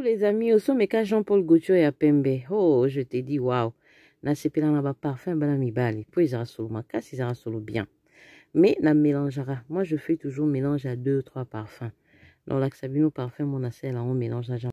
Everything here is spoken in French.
les amis, quand Jean-Paul Gauthier à pembe. Oh, je t'ai dit waouh. parfum, ben, balle. puis il sera solo makasi sera solo bien mais mélangera. Ah, moi je fais toujours mélange à deux trois parfums naolakisa bino parfum celle là on mélange